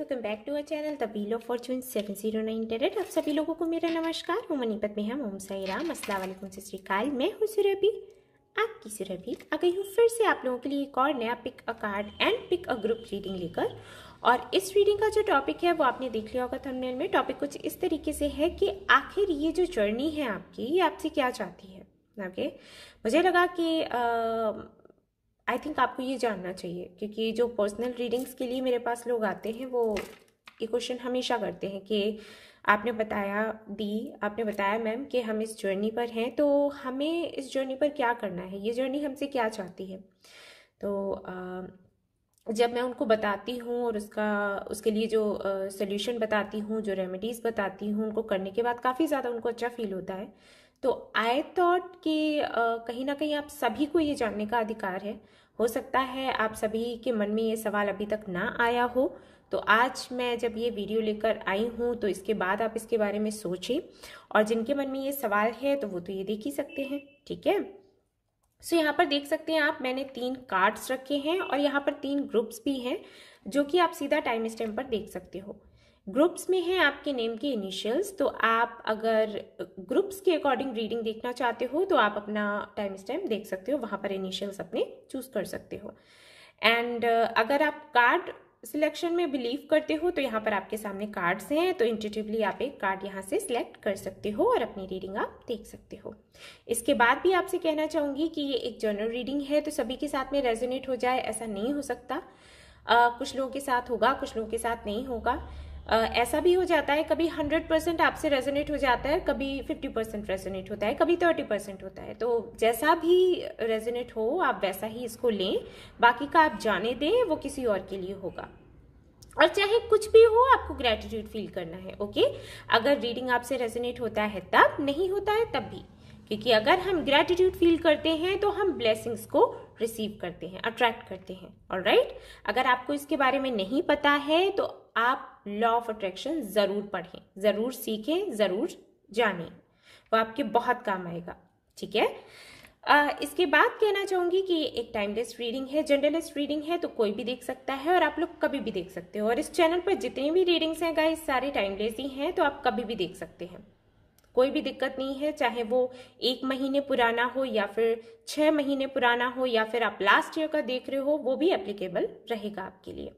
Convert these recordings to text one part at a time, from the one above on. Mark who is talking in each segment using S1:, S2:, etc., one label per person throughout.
S1: Welcome back to our channel the wheel of fortune seven zero nine internet आप सभी लोगों को मेरा नमस्कार हूँ मनीपत में हम ओम साई राम असलम सत श्रीकाल मैं हूँ सुरभि आपकी सुरभि आ गई हूँ फिर से आप लोगों के लिए एक और नया pick a card and pick a group reading लेकर और इस रीडिंग का जो टॉपिक है वो आपने देख लिया होगा थंबनेल में टॉपिक कुछ इस तरीके से है कि आखिर ये जो जर्नी है आपकी ये आपसे क्या चाहती है ओके okay? मुझे लगा कि आ, आई थिंक आपको ये जानना चाहिए क्योंकि जो पर्सनल रीडिंग्स के लिए मेरे पास लोग आते हैं वो ये क्वेश्चन हमेशा करते हैं कि आपने बताया दी आपने बताया मैम कि हम इस जर्नी पर हैं तो हमें इस जर्नी पर क्या करना है ये जर्नी हमसे क्या चाहती है तो जब मैं उनको बताती हूँ और उसका उसके लिए जो सोल्यूशन बताती हूँ जो रेमेडीज़ बताती हूँ उनको करने के बाद काफ़ी ज़्यादा उनको अच्छा फील होता है तो आई थॉट कि कहीं ना कहीं आप सभी को ये जानने का अधिकार है हो सकता है आप सभी के मन में ये सवाल अभी तक ना आया हो तो आज मैं जब ये वीडियो लेकर आई हूँ तो इसके बाद आप इसके बारे में सोचें और जिनके मन में ये सवाल है तो वो तो ये देख ही सकते हैं ठीक है सो so, यहाँ पर देख सकते हैं आप मैंने तीन कार्ड्स रखे हैं और यहाँ पर तीन ग्रुप्स भी हैं जो कि आप सीधा टाइम स्टैम्प पर देख सकते हो ग्रुप्स में है आपके नेम के इनिशियल्स तो आप अगर ग्रुप्स के अकॉर्डिंग रीडिंग देखना चाहते हो तो आप अपना टाइम स्टैम्प देख सकते हो वहाँ पर इनिशियल्स अपने चूज कर सकते हो एंड अगर आप कार्ड सिलेक्शन में बिलीव करते हो तो यहाँ पर आपके सामने कार्ड्स हैं तो इंटिटिवली आप एक कार्ड यहाँ से सिलेक्ट कर सकते हो और अपनी रीडिंग आप देख सकते हो इसके बाद भी आपसे कहना चाहूँगी कि ये एक जनरल रीडिंग है तो सभी के साथ में रेजोनेट हो जाए ऐसा नहीं हो सकता आ, कुछ लोगों के साथ होगा कुछ लोगों के साथ नहीं होगा ऐसा भी हो जाता है कभी हंड्रेड परसेंट आपसे रेजोनेट हो जाता है कभी फिफ्टी परसेंट रेजोनेट होता है कभी थर्टी परसेंट होता है तो जैसा भी रेजोनेट हो आप वैसा ही इसको लें बाकी का आप जाने दें वो किसी और के लिए होगा और चाहे कुछ भी हो आपको ग्रेटिट्यूड फील करना है ओके अगर रीडिंग आपसे रेजोनेट होता है तब नहीं होता है तब भी क्योंकि अगर हम ग्रेटिट्यूड फील करते हैं तो हम ब्लेसिंग्स को रिसीव करते हैं अट्रैक्ट करते हैं और राइट अगर आपको इसके बारे में नहीं पता है तो आप लॉ ऑफ अट्रैक्शन ज़रूर पढ़ें ज़रूर सीखें ज़रूर जानें वो आपके बहुत काम आएगा ठीक है आ, इसके बाद कहना चाहूंगी कि एक टाइमलेस रीडिंग है जनरलिस्ट रीडिंग है तो कोई भी देख सकता है और आप लोग कभी भी देख सकते हो और इस चैनल पर जितनी भी रीडिंग्स हैं गाइस सारे टाइमलेस ही हैं तो आप कभी भी देख सकते हैं कोई भी दिक्कत नहीं है चाहे वो एक महीने पुराना हो या फिर छः महीने पुराना हो या फिर आप लास्ट ईयर का देख रहे हो वो भी एप्लीकेबल रहेगा आपके लिए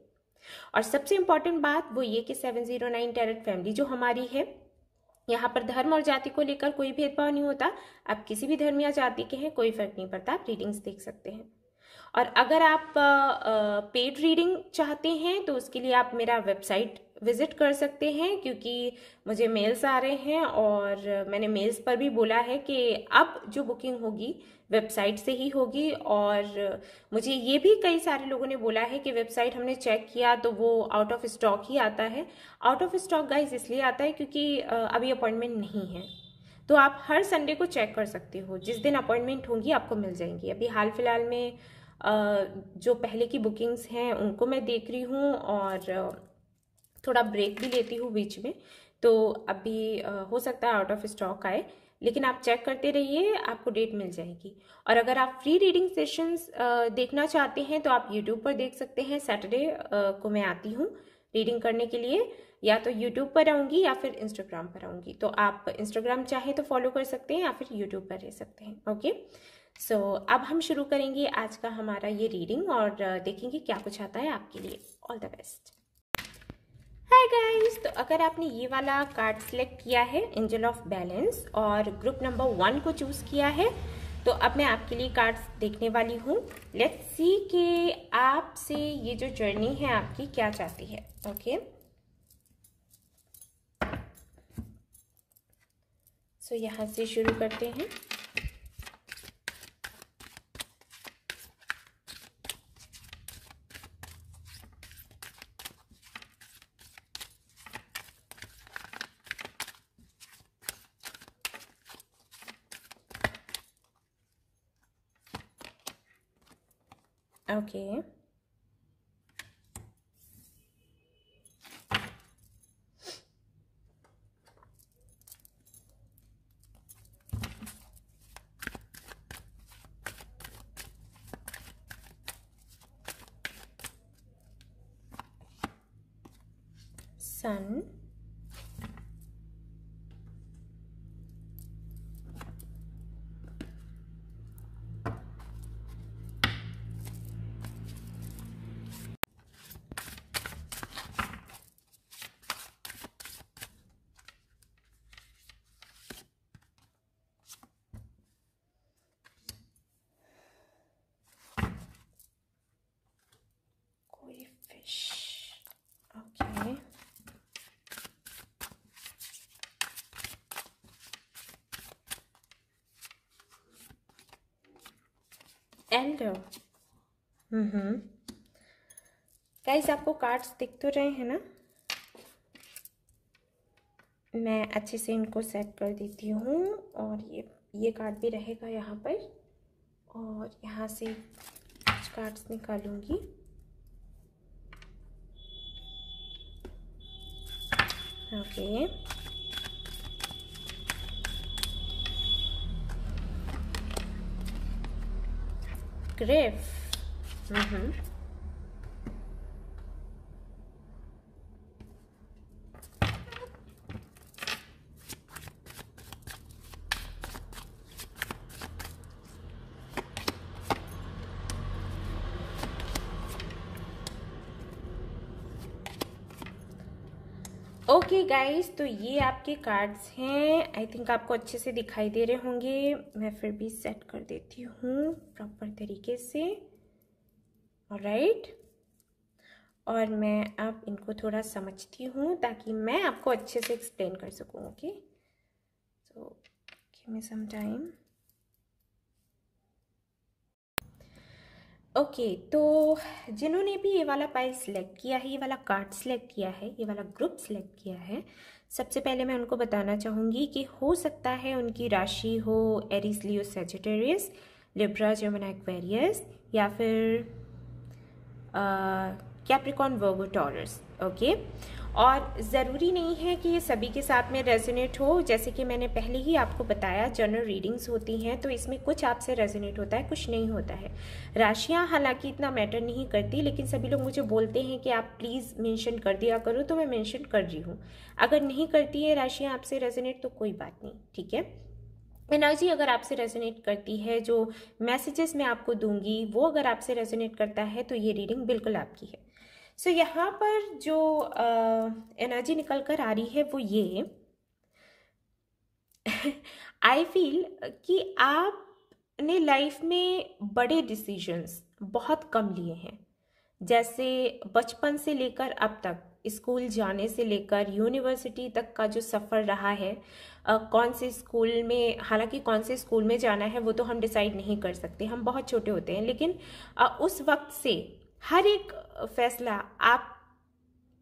S1: और सबसे इम्पॉर्टेंट बात वो ये कि seven zero nine tarot family जो हमारी है यहाँ पर धर्म और जाति को लेकर कोई भेदभाव नहीं होता आप किसी भी धर्म या जाति के हैं कोई फर्क नहीं पड़ता आप रीडिंग्स देख सकते हैं और अगर आप पेड रीडिंग चाहते हैं तो उसके लिए आप मेरा वेबसाइट विज़िट कर सकते हैं क्योंकि मुझे मेल्स आ रहे हैं और मैंने मेल्स पर भी बोला है कि अब जो बुकिंग होगी वेबसाइट से ही होगी और मुझे ये भी कई सारे लोगों ने बोला है कि वेबसाइट हमने चेक किया तो वो आउट ऑफ स्टॉक ही आता है आउट ऑफ स्टॉक गाइस इसलिए आता है क्योंकि अभी अपॉइंटमेंट नहीं है तो आप हर संडे को चेक कर सकते हो जिस दिन अपॉइंटमेंट होंगी आपको मिल जाएंगी अभी हाल फिलहाल में जो पहले की बुकिंग्स हैं उनको मैं देख रही हूँ और थोड़ा ब्रेक भी लेती हूँ बीच में तो अभी हो सकता है आउट ऑफ स्टॉक आए लेकिन आप चेक करते रहिए आपको डेट मिल जाएगी और अगर आप फ्री रीडिंग सेशंस देखना चाहते हैं तो आप यूट्यूब पर देख सकते हैं सैटरडे को मैं आती हूँ रीडिंग करने के लिए या तो यूट्यूब पर आऊँगी या फिर इंस्टाग्राम पर आऊँगी तो आप इंस्टाग्राम चाहे तो फॉलो कर सकते हैं या फिर यूट्यूब पर रह सकते हैं ओके सो so, अब हम शुरू करेंगे आज का हमारा ये रीडिंग और देखेंगे क्या कुछ आता है आपके लिए all the best hi guys तो अगर आपने ये वाला कार्ड सिलेक्ट किया है एंजल ऑफ बैलेंस और ग्रुप नंबर वन को चूज किया है तो अब मैं आपके लिए कार्ड्स देखने वाली हूँ लेट्स सी कि आपसे ये जो जर्नी है आपकी क्या चाहती है ओके सो so, यहाँ से शुरू करते हैं Okay एल्डर हम्म गाइस आपको कार्ड्स दिख तो रहे हैं ना मैं अच्छे से इनको सेट कर देती हूँ और ये ये कार्ड भी रहेगा यहाँ पर और यहाँ से कुछ कार्ड्स निकालूंगी ओके grave. Uhum. गाइस तो ये आपके कार्ड्स हैं आई थिंक आपको अच्छे से दिखाई दे रहे होंगे मैं फिर भी सेट कर देती हूँ प्रॉपर तरीके से राइट और मैं अब इनको थोड़ा समझती हूँ ताकि मैं आपको अच्छे से एक्सप्लेन कर सकूँ okay so give some time okay okay, तो जिन्होंने भी ये वाला पाइल सिलेक्ट किया है ये वाला कार्ड सिलेक्ट किया है ये वाला ग्रुप सिलेक्ट किया है सबसे पहले मैं उनको बताना चाहूँगी कि हो सकता है उनकी राशि हो एरिस लियो सेजिटेरियस लिब्रा जमुना एक्वेरियस या फिर Capricorn Virgo Taurus okay okay? और ज़रूरी नहीं है कि ये सभी के साथ में रेजोनेट हो जैसे कि मैंने पहले ही आपको बताया जनरल रीडिंग्स होती हैं तो इसमें कुछ आपसे रेजोनेट होता है कुछ नहीं होता है राशियाँ हालांकि इतना मैटर नहीं करती लेकिन सभी लोग मुझे बोलते हैं कि आप प्लीज़ मेंशन कर दिया करो तो मैं मेंशन कर रही हूँ अगर नहीं करती है राशियाँ आपसे रेजोनेट तो कोई बात नहीं ठीक है एनर्जी अगर आपसे रेजोनेट करती है जो मैसेजेस मैं आपको दूंगी वो अगर आपसे रेजोनेट करता है तो ये रीडिंग बिल्कुल आपकी है सो so, यहाँ पर जो एनर्जी निकल कर आ रही है वो ये आई फील कि आपने लाइफ में बड़े डिसीजंस बहुत कम लिए हैं जैसे बचपन से लेकर अब तक स्कूल जाने से लेकर यूनिवर्सिटी तक का जो सफ़र रहा है आ, कौन से स्कूल में हालांकि कौन से स्कूल में जाना है वो तो हम डिसाइड नहीं कर सकते हम बहुत छोटे होते हैं लेकिन आ, उस वक्त से हर एक फैसला आप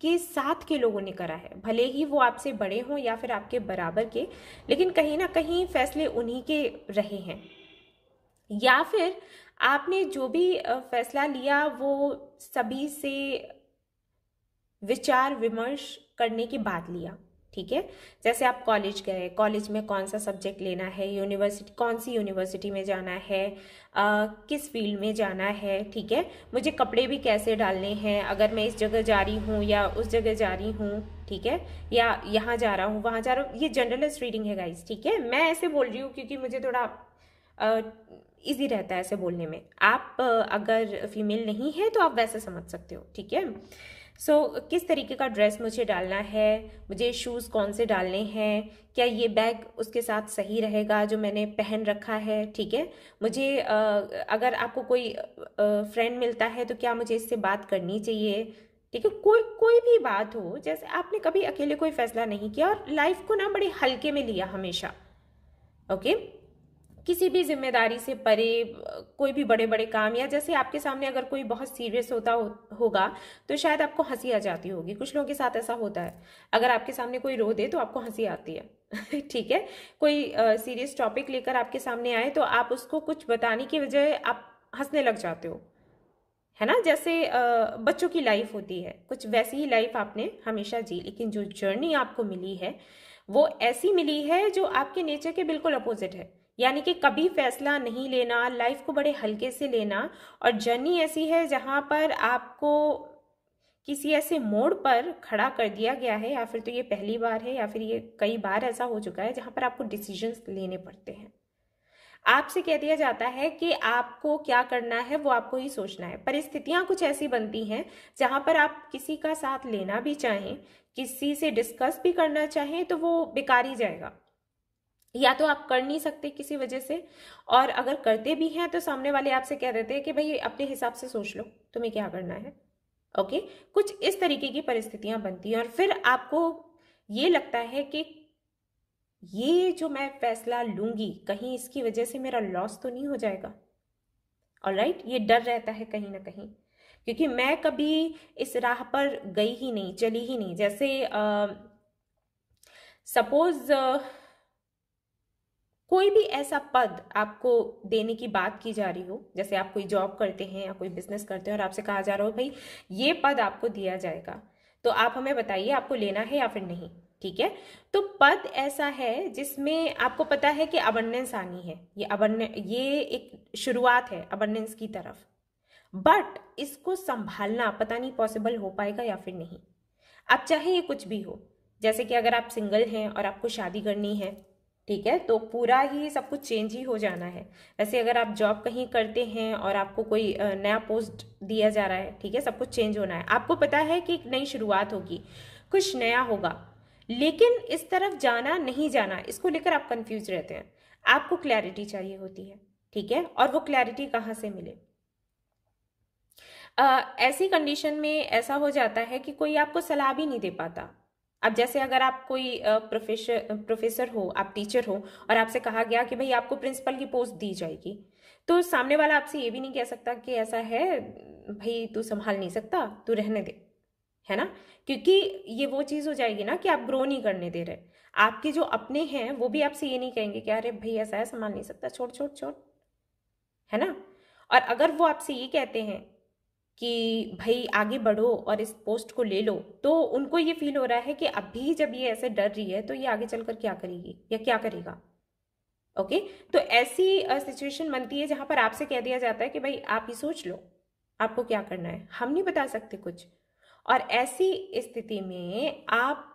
S1: के साथ के लोगों ने करा है भले ही वो आपसे बड़े हों या फिर आपके बराबर के लेकिन कहीं ना कहीं फैसले उन्हीं के रहे हैं या फिर आपने जो भी फैसला लिया वो सभी से विचार विमर्श करने के बाद लिया ठीक है जैसे आप कॉलेज गए कॉलेज में कौन सा सब्जेक्ट लेना है यूनिवर्सिटी कौन सी यूनिवर्सिटी में जाना है आ, किस फील्ड में जाना है ठीक है मुझे कपड़े भी कैसे डालने हैं अगर मैं इस जगह जा रही हूँ या उस जगह जा रही हूँ ठीक है या यहाँ जा रहा हूँ वहाँ जा रहा हूँ ये जनरलिस्ट रीडिंग है गाइज ठीक है मैं ऐसे बोल रही हूँ क्योंकि मुझे थोड़ा ईजी रहता है ऐसे बोलने में आप अगर फीमेल नहीं है तो आप वैसे समझ सकते हो ठीक है सो so, किस तरीके का ड्रेस मुझे डालना है मुझे शूज़ कौन से डालने हैं क्या ये बैग उसके साथ सही रहेगा जो मैंने पहन रखा है ठीक है मुझे अगर आपको कोई फ्रेंड मिलता है तो क्या मुझे इससे बात करनी चाहिए ठीक है कोई कोई भी बात हो जैसे आपने कभी अकेले कोई फैसला नहीं किया और लाइफ को ना बड़े हल्के में लिया हमेशा ओके okay? किसी भी जिम्मेदारी से परे कोई भी बड़े बड़े काम या जैसे आपके सामने अगर कोई बहुत सीरियस होता हो, होगा तो शायद आपको हंसी आ जाती होगी कुछ लोगों के साथ ऐसा होता है अगर आपके सामने कोई रो दे तो आपको हंसी आती है ठीक है कोई सीरियस टॉपिक लेकर आपके सामने आए तो आप उसको कुछ बताने की वजह आप हंसने लग जाते हो है ना जैसे बच्चों की लाइफ होती है कुछ वैसी ही लाइफ आपने हमेशा जी लेकिन जो जर्नी आपको मिली है वो ऐसी मिली है जो आपके नेचर के बिल्कुल अपोजिट है यानी कि कभी फैसला नहीं लेना लाइफ को बड़े हल्के से लेना और जर्नी ऐसी है जहाँ पर आपको किसी ऐसे मोड़ पर खड़ा कर दिया गया है या फिर तो ये पहली बार है या फिर ये कई बार ऐसा हो चुका है जहाँ पर आपको डिसीजंस लेने पड़ते हैं आपसे कह दिया जाता है कि आपको क्या करना है वो आपको ही सोचना है परिस्थितियाँ कुछ ऐसी बनती हैं जहाँ पर आप किसी का साथ लेना भी चाहें किसी से डिस्कस भी करना चाहें तो वो बेकार ही जाएगा या तो आप कर नहीं सकते किसी वजह से और अगर करते भी हैं तो सामने वाले आपसे कह देते हैं कि भाई अपने हिसाब से सोच लो तुम्हें क्या करना है ओके कुछ इस तरीके की परिस्थितियां बनती हैं और फिर आपको ये लगता है कि ये जो मैं फैसला लूंगी कहीं इसकी वजह से मेरा लॉस तो नहीं हो जाएगा और राइट ये डर रहता है कहीं ना कहीं क्योंकि मैं कभी इस राह पर गई ही नहीं चली ही नहीं जैसे सपोज uh, कोई भी ऐसा पद आपको देने की बात की जा रही हो जैसे आप कोई जॉब करते हैं या कोई बिजनेस करते हैं और आपसे कहा जा रहा हो भाई ये पद आपको दिया जाएगा तो आप हमें बताइए आपको लेना है या फिर नहीं ठीक है तो पद ऐसा है जिसमें आपको पता है कि अबंडेंस आनी है ये अबंड ये एक शुरुआत है अबंडेंस की तरफ बट इसको संभालना पता नहीं पॉसिबल हो पाएगा या फिर नहीं आप चाहे ये कुछ भी हो जैसे कि अगर आप सिंगल हैं और आपको शादी करनी है ठीक है तो पूरा ही सब कुछ चेंज ही हो जाना है वैसे अगर आप जॉब कहीं करते हैं और आपको कोई नया पोस्ट दिया जा रहा है ठीक है सब कुछ चेंज होना है आपको पता है कि एक नई शुरुआत होगी कुछ नया होगा लेकिन इस तरफ जाना नहीं जाना इसको लेकर आप कंफ्यूज रहते हैं आपको क्लैरिटी चाहिए होती है ठीक है और वो क्लैरिटी कहाँ से मिले आ, ऐसी कंडीशन में ऐसा हो जाता है कि कोई आपको सलाह भी नहीं दे पाता अब जैसे अगर आप कोई प्रोफेसर प्रोफेसर हो आप टीचर हो और आपसे कहा गया कि भाई आपको प्रिंसिपल की पोस्ट दी जाएगी तो सामने वाला आपसे ये भी नहीं कह सकता कि ऐसा है भाई तू संभाल नहीं सकता तू रहने दे है ना क्योंकि ये वो चीज़ हो जाएगी ना कि आप ग्रो नहीं करने दे रहे आपके जो अपने हैं वो भी आपसे ये नहीं कहेंगे कि अरे भाई ऐसा है संभाल नहीं सकता छोड़ छोड़ छोड़ है ना और अगर वो आपसे ये कहते हैं कि भाई आगे बढ़ो और इस पोस्ट को ले लो तो उनको ये फील हो रहा है कि अभी जब ये ऐसे डर रही है तो ये आगे चलकर क्या करेगी या क्या करेगा ओके तो ऐसी सिचुएशन बनती है जहां पर आपसे कह दिया जाता है कि भाई आप ही सोच लो आपको क्या करना है हम नहीं बता सकते कुछ और ऐसी स्थिति में आप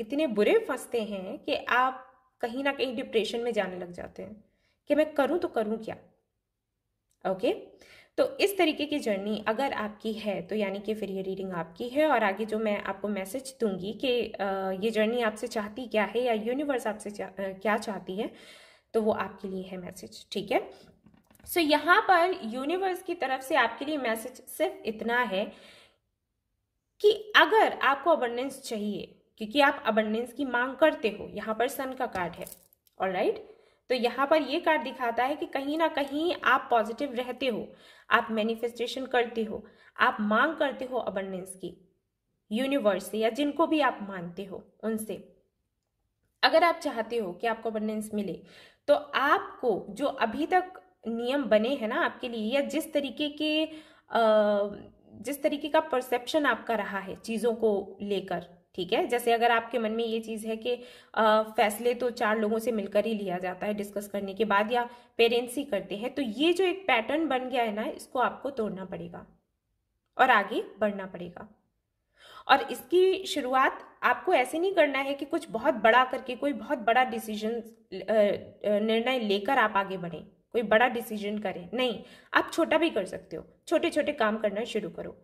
S1: इतने बुरे फंसते हैं कि आप कहीं ना कहीं डिप्रेशन में जाने लग जाते हैं कि मैं करूं तो करूं क्या ओके okay? तो इस तरीके की जर्नी अगर आपकी है तो यानी कि फिर ये रीडिंग आपकी है और आगे जो मैं आपको मैसेज दूंगी कि ये जर्नी आपसे चाहती क्या है या यूनिवर्स आपसे चा, क्या चाहती है तो वो आपके लिए है मैसेज ठीक है सो so, यहाँ पर यूनिवर्स की तरफ से आपके लिए मैसेज सिर्फ इतना है कि अगर आपको अबंडेंस चाहिए क्योंकि आप अबंडेंस की मांग करते हो यहाँ पर सन का कार्ड है और राइट तो यहाँ पर ये कार्ड दिखाता है कि कहीं ना कहीं आप पॉजिटिव रहते हो आप मैनिफेस्टेशन करते हो आप मांग करते हो अबंडेंस की यूनिवर्स से या जिनको भी आप मानते हो उनसे अगर आप चाहते हो कि आपको अबंडेंस मिले तो आपको जो अभी तक नियम बने हैं ना आपके लिए या जिस तरीके के जिस तरीके का परसेप्शन आपका रहा है चीज़ों को लेकर ठीक है जैसे अगर आपके मन में ये चीज़ है कि फैसले तो चार लोगों से मिलकर ही लिया जाता है डिस्कस करने के बाद या पेरेंट्स ही करते हैं तो ये जो एक पैटर्न बन गया है ना इसको आपको तोड़ना पड़ेगा और आगे बढ़ना पड़ेगा और इसकी शुरुआत आपको ऐसे नहीं करना है कि कुछ बहुत बड़ा करके कोई बहुत बड़ा डिसीजन निर्णय लेकर आप आगे बढ़ें कोई बड़ा डिसीजन करें नहीं आप छोटा भी कर सकते हो छोटे छोटे काम करना शुरू करो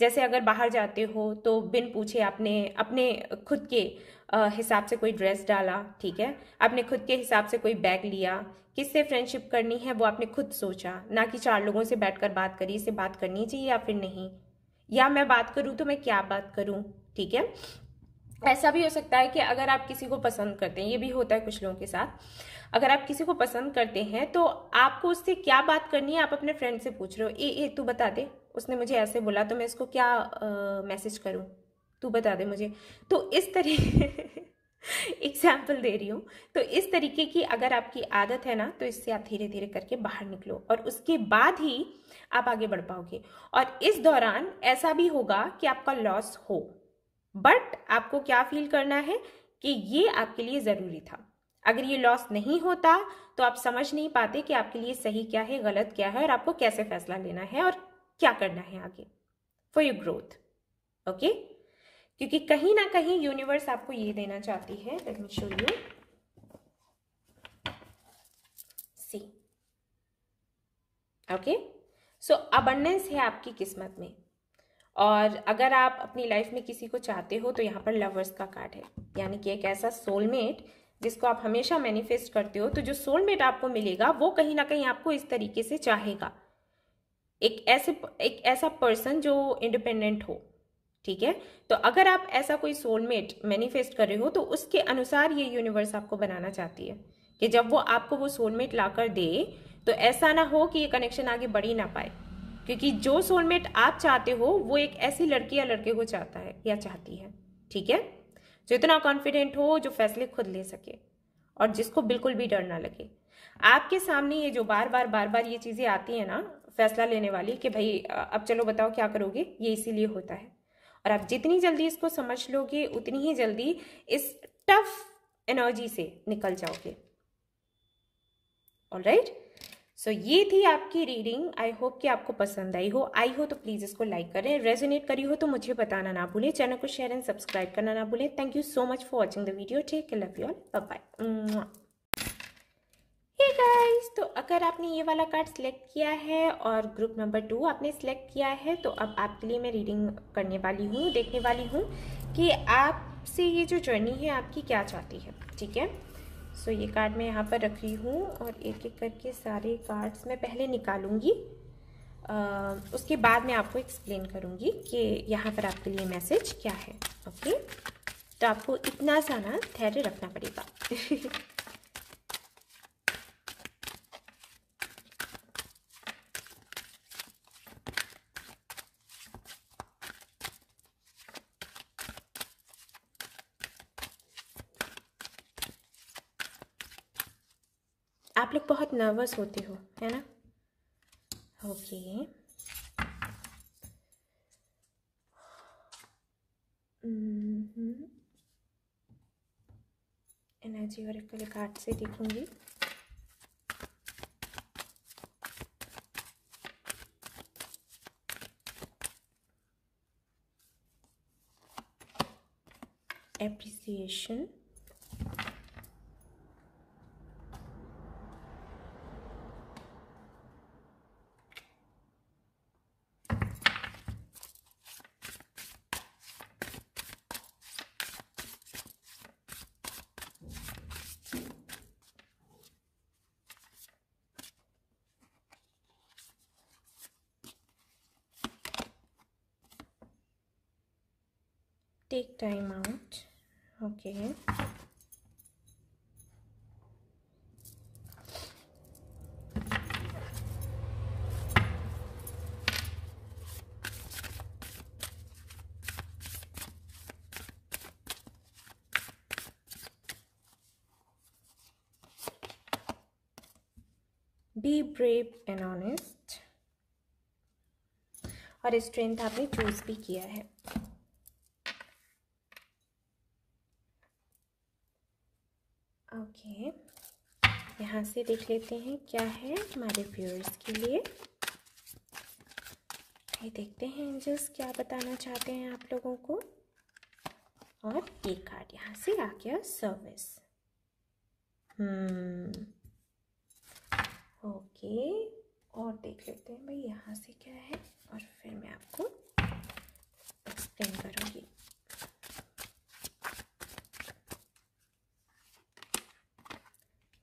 S1: जैसे अगर बाहर जाते हो तो बिन पूछे आपने अपने खुद के हिसाब से कोई ड्रेस डाला ठीक है आपने खुद के हिसाब से कोई बैग लिया किससे फ्रेंडशिप करनी है वो आपने खुद सोचा ना कि चार लोगों से बैठकर बात करी इसे बात करनी चाहिए या फिर नहीं या मैं बात करूँ तो मैं क्या बात करूँ ठीक है ऐसा भी हो सकता है कि अगर आप किसी को पसंद करते हैं ये भी होता है कुछ लोगों के साथ अगर आप किसी को पसंद करते हैं तो आपको उससे क्या बात करनी है आप अपने फ्रेंड से पूछ रहे हो ए ए तू बता दे उसने मुझे ऐसे बोला तो मैं इसको क्या मैसेज करूँ तू बता दे मुझे तो इस तरीके एग्जाम्पल दे रही हूँ तो इस तरीके की अगर आपकी आदत है ना तो इससे आप धीरे धीरे करके बाहर निकलो और उसके बाद ही आप आगे बढ़ पाओगे और इस दौरान ऐसा भी होगा कि आपका लॉस हो बट आपको क्या फील करना है कि ये आपके लिए ज़रूरी था अगर ये लॉस नहीं होता तो आप समझ नहीं पाते कि आपके लिए सही क्या है गलत क्या है और आपको कैसे फैसला लेना है और क्या करना है आगे फॉर योर ग्रोथ ओके क्योंकि कहीं ना कहीं यूनिवर्स आपको ये देना चाहती है let me show you see okay so abundance है आपकी किस्मत में और अगर आप अपनी लाइफ में किसी को चाहते हो तो यहाँ पर लवर्स का कार्ड है यानी कि एक ऐसा सोलमेट जिसको आप हमेशा मैनिफेस्ट करते हो तो जो सोलमेट आपको मिलेगा वो कहीं ना कहीं आपको इस तरीके से चाहेगा एक ऐसे एक ऐसा पर्सन जो इंडिपेंडेंट हो ठीक है तो अगर आप ऐसा कोई सोलमेट मैनिफेस्ट कर रहे हो तो उसके अनुसार ये यूनिवर्स आपको बनाना चाहती है कि जब वो आपको वो सोलमेट लाकर दे तो ऐसा ना हो कि ये कनेक्शन आगे बढ़ ही ना पाए क्योंकि जो सोलमेट आप चाहते हो वो एक ऐसी लड़की या लड़के को चाहता है या चाहती है ठीक है जो इतना कॉन्फिडेंट हो जो फैसले खुद ले सके और जिसको बिल्कुल भी डर ना लगे आपके सामने ये जो बार बार बार बार ये चीज़ें आती है ना फैसला लेने वाली कि भाई अब चलो बताओ क्या करोगे ये इसीलिए होता है और आप जितनी जल्दी इसको समझ लोगे उतनी ही जल्दी इस टफ एनर्जी से निकल जाओगे ऑल राइट सो ये थी आपकी रीडिंग आई होप कि आपको पसंद आई हो आई हो तो प्लीज़ इसको लाइक करें रेजोनेट करी हो तो मुझे बताना ना भूलें चैनल को शेयर एंड सब्सक्राइब करना ना भूलें thank you so much for watching the video ठीक love you all bye hey guys तो अगर आपने ये वाला कार्ड सिलेक्ट किया है और ग्रुप नंबर टू आपने सिलेक्ट किया है तो अब आपके लिए मैं रीडिंग करने वाली हूँ देखने वाली हूँ कि आपसे ये जो जर्नी है आपकी क्या चाहती है ठीक है सो so, ये कार्ड मैं यहाँ पर रख रही हूँ और एक एक करके सारे कार्ड्स मैं पहले निकालूंगी आ, उसके बाद मैं आपको एक्सप्लेन करूँगी कि यहाँ पर आपके लिए मैसेज क्या है ओके तो आपको इतना सारा धैर्य रखना पड़ेगा नर्वस होते हो है ना ओके एनर्जी mm-hmm. और एक कार्ड से देखूंगी appreciation take time out okay Be brave and honest और स्ट्रेंथ आपने चूज़ भी किया है यहाँ से देख लेते हैं क्या है हमारे व्यूअर्स के लिए ये देखते हैं एंजल्स क्या बताना चाहते हैं आप लोगों को और ये कार्ड यहाँ से आ गया सर्विस हम्म। ओके और देख लेते हैं भाई यहाँ से क्या है और फिर मैं आपको एक्सप्लेन करूँगी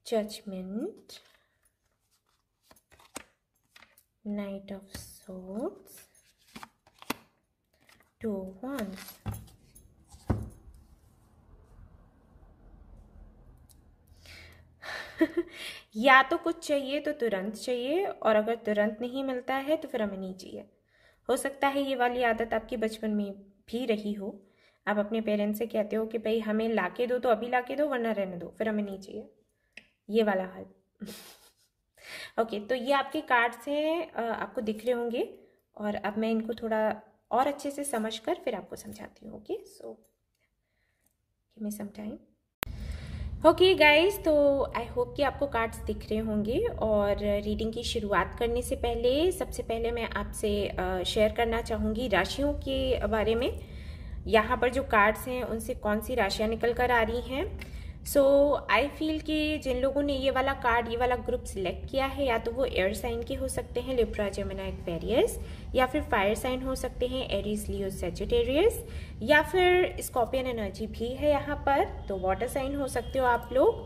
S1: judgment knight of swords two of wands या तो कुछ चाहिए तो तुरंत चाहिए और अगर तुरंत नहीं मिलता है तो फिर हमें नहीं चाहिए हो सकता है ये वाली आदत आपके बचपन में भी रही हो आप अपने पेरेंट्स से कहते हो कि भाई हमें ला के दो तो अभी ला के दो वरना रहने दो फिर हमें नहीं चाहिए ये वाला हाल ओके तो ये आपके कार्ड्स हैं आपको दिख रहे होंगे और अब मैं इनको थोड़ा और अच्छे से समझ कर फिर आपको समझाती हूँ okay so give me some time okay guys तो आई होप कि आपको कार्ड्स दिख रहे होंगे और रीडिंग की शुरुआत करने से पहले सबसे पहले मैं आपसे शेयर करना चाहूँगी राशियों के बारे में यहाँ पर जो कार्ड्स हैं उनसे कौन सी राशियाँ निकल कर आ रही हैं सो आई फील कि जिन लोगों ने ये वाला कार्ड ये वाला ग्रुप सिलेक्ट किया है या तो वो एयर साइन के हो सकते हैं लिप्रा जमुना एक्वेरियस या फिर फायर साइन हो सकते हैं एरीज लियो सेजिटेरियस या फिर स्कॉर्पियन एनर्जी भी है यहाँ पर तो वाटर साइन हो सकते हो आप लोग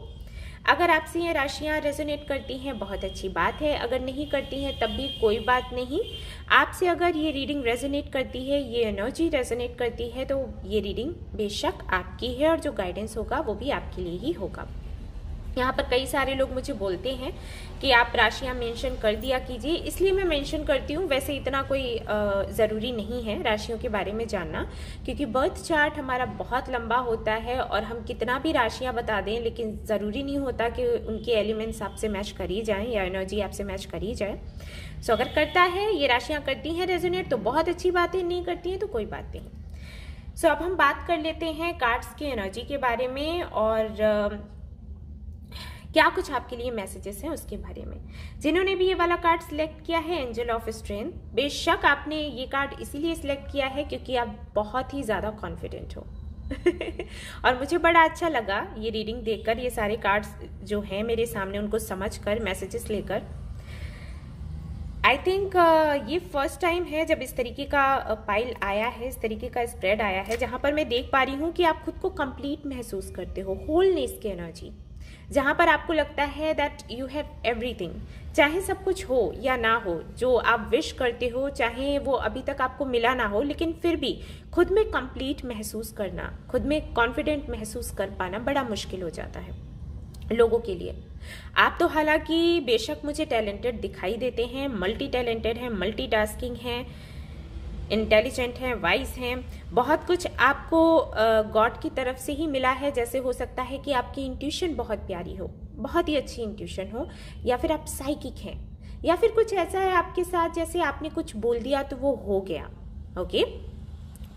S1: अगर आपसे ये राशियाँ रेजोनेट करती हैं बहुत अच्छी बात है अगर नहीं करती हैं तब भी कोई बात नहीं आपसे अगर ये रीडिंग रेजोनेट करती है ये एनर्जी रेजोनेट करती है तो ये रीडिंग बेशक आपकी है और जो गाइडेंस होगा वो भी आपके लिए ही होगा यहाँ पर कई सारे लोग मुझे बोलते हैं कि आप राशियाँ मेंशन कर दिया कीजिए इसलिए मैं मेंशन करती हूँ वैसे इतना कोई ज़रूरी नहीं है राशियों के बारे में जानना क्योंकि बर्थ चार्ट हमारा बहुत लंबा होता है और हम कितना भी राशियाँ बता दें लेकिन ज़रूरी नहीं होता कि उनके एलिमेंट्स आपसे मैच करी जाएँ या एनर्जी आपसे मैच करी जाए सो अगर करता है ये राशियाँ करती हैं रेजोनेट तो बहुत अच्छी बात है नहीं करती हैं तो कोई बात नहीं सो अब हम बात कर लेते हैं कार्ड्स की एनर्जी के बारे में और क्या कुछ आपके लिए मैसेजेस हैं उसके बारे में जिन्होंने भी ये वाला कार्ड सिलेक्ट किया है एंजल ऑफ स्ट्रेंथ बेशक आपने ये कार्ड इसीलिए सिलेक्ट किया है क्योंकि आप बहुत ही ज़्यादा कॉन्फिडेंट हो और मुझे बड़ा अच्छा लगा ये रीडिंग देखकर ये सारे कार्ड्स जो हैं मेरे सामने उनको समझ कर मैसेजेस लेकर आई थिंक uh, ये फर्स्ट टाइम है जब इस तरीके का पाइल uh, आया है इस तरीके का स्प्रेड आया है जहाँ पर मैं देख पा रही हूँ कि आप खुद को कंप्लीट महसूस करते हो होलनेस की एनर्जी जहाँ पर आपको लगता है दैट यू हैव एवरीथिंग चाहे सब कुछ हो या ना हो जो आप विश करते हो चाहे वो अभी तक आपको मिला ना हो लेकिन फिर भी खुद में कंप्लीट महसूस करना खुद में कॉन्फिडेंट महसूस कर पाना बड़ा मुश्किल हो जाता है लोगों के लिए आप तो हालांकि बेशक मुझे टैलेंटेड दिखाई देते हैं मल्टी टैलेंटेड हैं मल्टी टास्किंग हैं इंटेलिजेंट हैं वाइज हैं बहुत कुछ आपको गॉड की तरफ से ही मिला है जैसे हो सकता है कि आपकी इंट्यूशन बहुत प्यारी हो बहुत ही अच्छी इंट्यूशन हो या फिर आप साइकिक हैं या फिर कुछ ऐसा है आपके साथ जैसे आपने कुछ बोल दिया तो वो हो गया ओके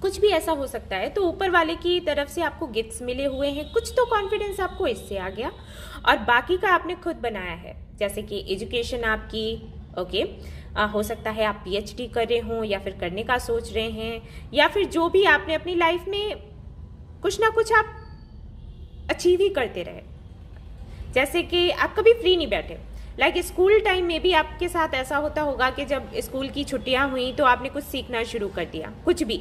S1: कुछ भी ऐसा हो सकता है तो ऊपर वाले की तरफ से आपको गिफ्ट्स मिले हुए हैं कुछ तो कॉन्फिडेंस आपको इससे आ गया और बाकी का आपने खुद बनाया है जैसे कि एजुकेशन आपकी ओके okay? आ, हो सकता है आप पीएचडी कर रहे हों या फिर करने का सोच रहे हैं या फिर जो भी आपने अपनी लाइफ में कुछ ना कुछ आप अचीव ही करते रहे जैसे कि आप कभी फ्री नहीं बैठे लाइक स्कूल टाइम में भी आपके साथ ऐसा होता होगा कि जब स्कूल की छुट्टियां हुई तो आपने कुछ सीखना शुरू कर दिया कुछ भी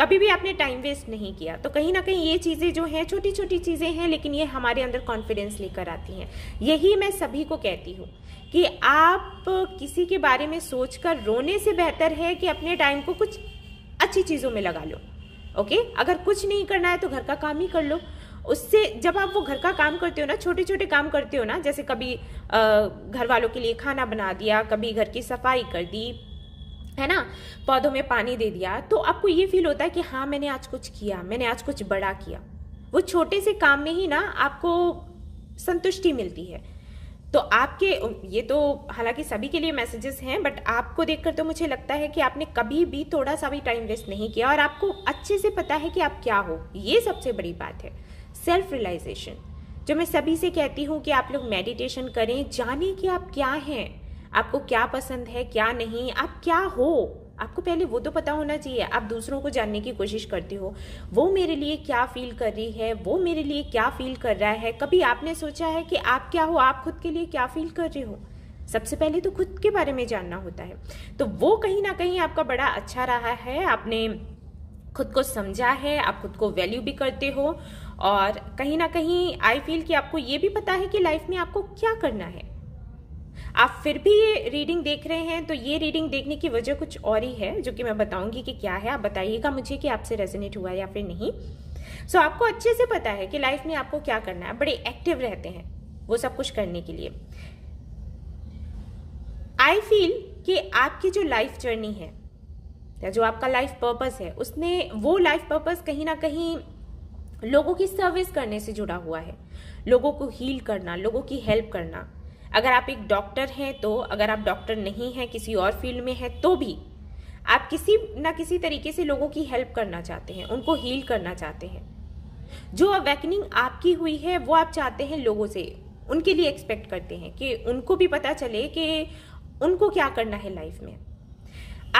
S1: कभी भी आपने टाइम वेस्ट नहीं किया तो कहीं ना कहीं ये चीज़ें जो हैं छोटी छोटी चीज़ें हैं लेकिन ये हमारे अंदर कॉन्फिडेंस लेकर आती हैं यही मैं सभी को कहती हूँ कि आप किसी के बारे में सोचकर रोने से बेहतर है कि अपने टाइम को कुछ अच्छी चीज़ों में लगा लो ओके अगर कुछ नहीं करना है तो घर का काम ही कर लो उससे जब आप वो घर का काम करते हो ना छोटे छोटे काम करते हो ना जैसे कभी घर वालों के लिए खाना बना दिया कभी घर की सफाई कर दी है ना पौधों में पानी दे दिया तो आपको ये फील होता है कि हाँ मैंने आज कुछ किया मैंने आज कुछ बड़ा किया वो छोटे से काम में ही ना आपको संतुष्टि मिलती है तो आपके ये तो हालांकि सभी के लिए मैसेजेस हैं बट आपको देखकर तो मुझे लगता है कि आपने कभी भी थोड़ा सा भी टाइम वेस्ट नहीं किया और आपको अच्छे से पता है कि आप क्या हो ये सबसे बड़ी बात है सेल्फ रियलाइजेशन जो मैं सभी से कहती हूँ कि आप लोग मेडिटेशन करें जाने कि आप क्या हैं आपको क्या पसंद है क्या नहीं आप क्या हो आपको पहले वो तो पता होना चाहिए आप दूसरों को जानने की कोशिश करते हो वो मेरे लिए क्या फील कर रही है वो मेरे लिए क्या फील कर रहा है कभी आपने सोचा है कि आप क्या हो आप खुद के लिए क्या फील कर रहे हो सबसे पहले तो खुद के बारे में जानना होता है तो वो कहीं ना कहीं आपका बड़ा अच्छा रहा है आपने खुद को समझा है आप खुद को वैल्यू भी करते हो और कहीं ना कहीं आई फील कि आपको ये भी पता है कि लाइफ में आपको क्या करना है आप फिर भी ये रीडिंग देख रहे हैं तो ये रीडिंग देखने की वजह कुछ और ही है जो कि मैं बताऊंगी कि क्या है आप बताइएगा मुझे कि आपसे रेजोनेट हुआ या फिर नहीं सो so, आपको अच्छे से पता है कि लाइफ में आपको क्या करना है बड़े एक्टिव रहते हैं वो सब कुछ करने के लिए आई फील कि आपकी जो लाइफ जर्नी है या जो आपका लाइफ पर्पस है उसने वो लाइफ पर्पस कहीं ना कहीं लोगों की सर्विस करने से जुड़ा हुआ है लोगों को हील करना लोगों की हेल्प करना अगर आप एक डॉक्टर हैं तो अगर आप डॉक्टर नहीं हैं किसी और फील्ड में हैं तो भी आप किसी ना किसी तरीके से लोगों की हेल्प करना चाहते हैं उनको हील करना चाहते हैं जो अवेकनिंग आपकी हुई है वो आप चाहते हैं लोगों से उनके लिए एक्सपेक्ट करते हैं कि उनको भी पता चले कि उनको क्या करना है लाइफ में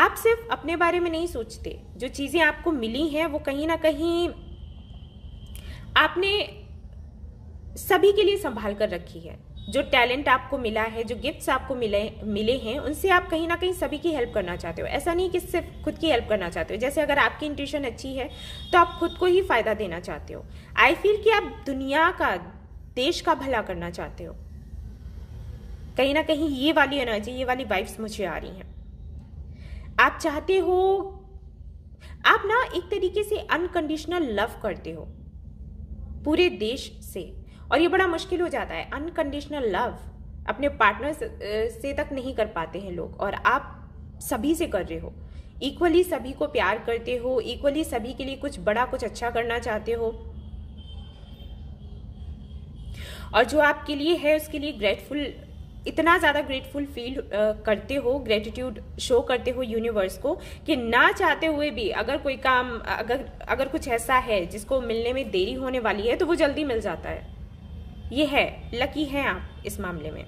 S1: आप सिर्फ अपने बारे में नहीं सोचते जो चीज़ें आपको मिली हैं वो कहीं ना कहीं आपने सभी के लिए संभाल कर रखी है जो टैलेंट आपको मिला है जो गिफ्ट्स आपको मिले मिले हैं उनसे आप कहीं ना कहीं सभी की हेल्प करना चाहते हो ऐसा नहीं कि सिर्फ खुद की हेल्प करना चाहते हो जैसे अगर आपकी इंट्यूशन अच्छी है तो आप खुद को ही फ़ायदा देना चाहते हो आई फील कि आप दुनिया का देश का भला करना चाहते हो कहीं ना कहीं ये वाली एनर्जी ये वाली वाइफ्स मुझे आ रही हैं आप चाहते हो आप ना एक तरीके से अनकंडीशनल लव करते हो पूरे देश और ये बड़ा मुश्किल हो जाता है अनकंडीशनल लव अपने पार्टनर से तक नहीं कर पाते हैं लोग और आप सभी से कर रहे हो इक्वली सभी को प्यार करते हो इक्वली सभी के लिए कुछ बड़ा कुछ अच्छा करना चाहते हो और जो आपके लिए है उसके लिए ग्रेटफुल इतना ज़्यादा ग्रेटफुल फील करते हो ग्रेटिट्यूड शो करते हो यूनिवर्स को कि ना चाहते हुए भी अगर कोई काम अगर अगर कुछ ऐसा है जिसको मिलने में देरी होने वाली है तो वो जल्दी मिल जाता है ये है लकी हैं आप इस मामले में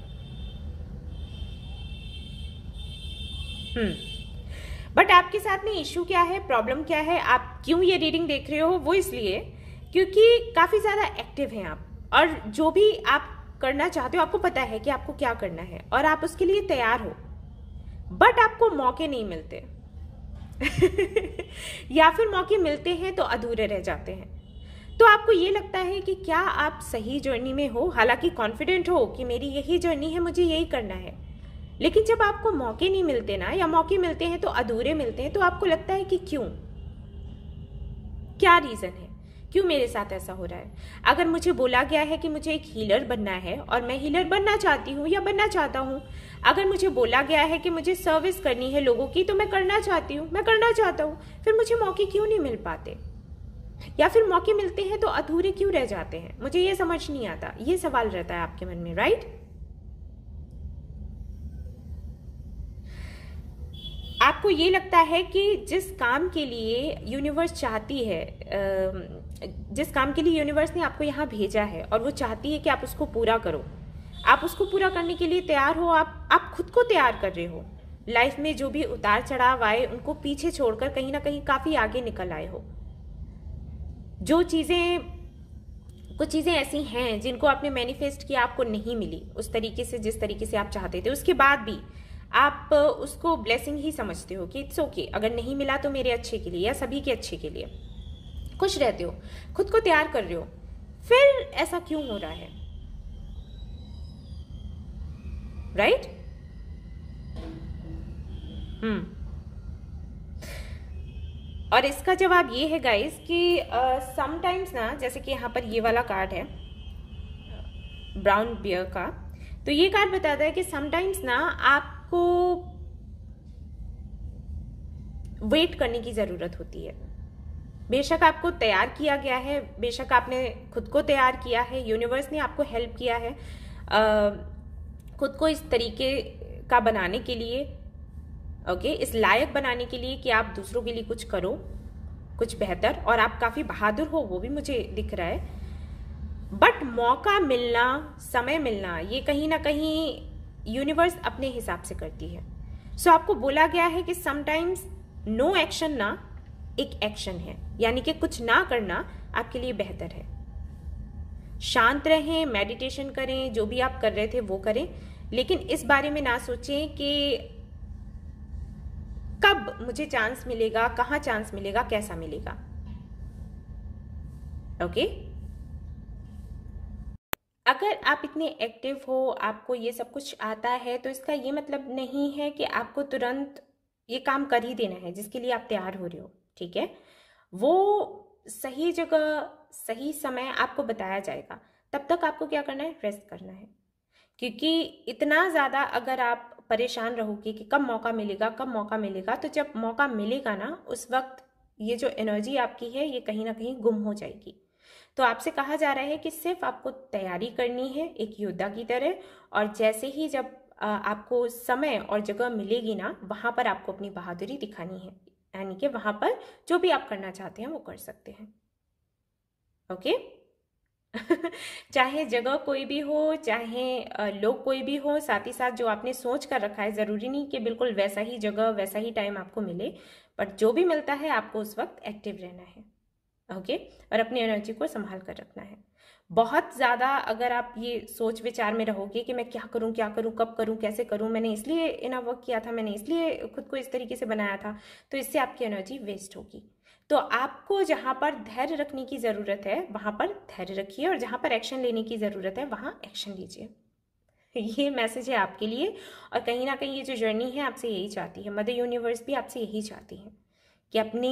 S1: हम्म बट आपके साथ में इश्यू क्या है प्रॉब्लम क्या है आप क्यों ये रीडिंग देख रहे हो वो इसलिए क्योंकि काफ़ी ज़्यादा एक्टिव हैं आप और जो भी आप करना चाहते हो आपको पता है कि आपको क्या करना है और आप उसके लिए तैयार हो बट आपको मौके नहीं मिलते या फिर मौके मिलते हैं तो अधूरे रह जाते हैं तो आपको ये लगता है कि क्या आप सही जर्नी में हो हालांकि कॉन्फिडेंट हो कि मेरी यही जर्नी है मुझे यही करना है लेकिन जब आपको मौके नहीं मिलते ना या मौके मिलते हैं तो अधूरे मिलते हैं तो आपको लगता है कि क्यों क्या रीज़न है क्यों मेरे साथ ऐसा हो रहा है अगर मुझे बोला गया है कि मुझे एक हीलर बनना है और मैं हीलर बनना चाहती हूँ या बनना चाहता हूँ अगर मुझे बोला गया है कि मुझे सर्विस करनी है लोगों की तो मैं करना चाहती हूँ मैं करना चाहता हूँ फिर मुझे मौके क्यों नहीं मिल पाते या फिर मौके मिलते हैं तो अधूरे क्यों रह जाते हैं मुझे ये समझ नहीं आता ये सवाल रहता है आपके मन में राइट आपको ये लगता है कि जिस काम के लिए यूनिवर्स चाहती है जिस काम के लिए यूनिवर्स ने आपको यहाँ भेजा है और वो चाहती है कि आप उसको पूरा करो आप उसको पूरा करने के लिए तैयार हो आप आप खुद को तैयार कर रहे हो लाइफ में जो भी उतार चढ़ाव आए उनको पीछे छोड़कर कहीं ना कहीं काफ़ी आगे निकल आए हो जो चीज़ें कुछ चीज़ें ऐसी हैं जिनको आपने मैनिफेस्ट किया आपको नहीं मिली उस तरीके से जिस तरीके से आप चाहते थे उसके बाद भी आप उसको ब्लेसिंग ही समझते हो कि इट्स ओके okay, अगर नहीं मिला तो मेरे अच्छे के लिए या सभी के अच्छे के लिए खुश रहते हो खुद को तैयार कर रहे हो फिर ऐसा क्यों हो रहा है राइट right? हम्म और इसका जवाब ये है गाइज कि समटाइम्स uh, ना जैसे कि यहाँ पर ये वाला कार्ड है ब्राउन बियर का तो ये कार्ड बताता है कि समटाइम्स ना आपको वेट करने की ज़रूरत होती है बेशक आपको तैयार किया गया है बेशक आपने खुद को तैयार किया है यूनिवर्स ने आपको हेल्प किया है आ, खुद को इस तरीके का बनाने के लिए ओके इस लायक बनाने के लिए कि आप दूसरों के लिए कुछ करो कुछ बेहतर और आप काफ़ी बहादुर हो वो भी मुझे दिख रहा है बट मौका मिलना समय मिलना ये कहीं ना कहीं यूनिवर्स अपने हिसाब से करती है सो so, आपको बोला गया है कि समटाइम्स नो एक्शन ना एक एक्शन है यानी कि कुछ ना करना आपके लिए बेहतर है शांत रहें मेडिटेशन करें जो भी आप कर रहे थे वो करें लेकिन इस बारे में ना सोचें कि कब मुझे चांस मिलेगा कहाँ चांस मिलेगा कैसा मिलेगा ओके अगर आप इतने एक्टिव हो आपको ये सब कुछ आता है तो इसका ये मतलब नहीं है कि आपको तुरंत ये काम कर ही देना है जिसके लिए आप तैयार हो रहे हो ठीक है वो सही जगह सही समय आपको बताया जाएगा तब तक आपको क्या करना है रेस्ट करना है क्योंकि इतना ज़्यादा अगर आप परेशान रहोगी कि कब मौका मिलेगा कब मौका मिलेगा तो जब मौका मिलेगा ना उस वक्त ये जो एनर्जी आपकी है ये कहीं ना कहीं गुम हो जाएगी तो आपसे कहा जा रहा है कि सिर्फ आपको तैयारी करनी है एक योद्धा की तरह और जैसे ही जब आपको समय और जगह मिलेगी ना वहाँ पर आपको अपनी बहादुरी दिखानी है यानी कि वहाँ पर जो भी आप करना चाहते हैं वो कर सकते हैं ओके okay? चाहे जगह कोई भी हो चाहे लोग कोई भी हो साथ ही साथ जो आपने सोच कर रखा है ज़रूरी नहीं कि बिल्कुल वैसा ही जगह वैसा ही टाइम आपको मिले बट जो भी मिलता है आपको उस वक्त एक्टिव रहना है ओके और अपनी एनर्जी को संभाल कर रखना है बहुत ज़्यादा अगर आप ये सोच विचार में रहोगे कि मैं क्या करूँ क्या करूँ कब करूँ कैसे करूँ मैंने इसलिए इना वर्क किया था मैंने इसलिए खुद को इस तरीके से बनाया था तो इससे आपकी एनर्जी वेस्ट होगी तो आपको जहाँ पर धैर्य रखने की ज़रूरत है वहाँ पर धैर्य रखिए और जहाँ पर एक्शन लेने की ज़रूरत है वहाँ एक्शन लीजिए ये मैसेज है आपके लिए और कहीं ना कहीं ये जो जर्नी है आपसे यही चाहती है मदर यूनिवर्स भी आपसे यही चाहती है कि अपनी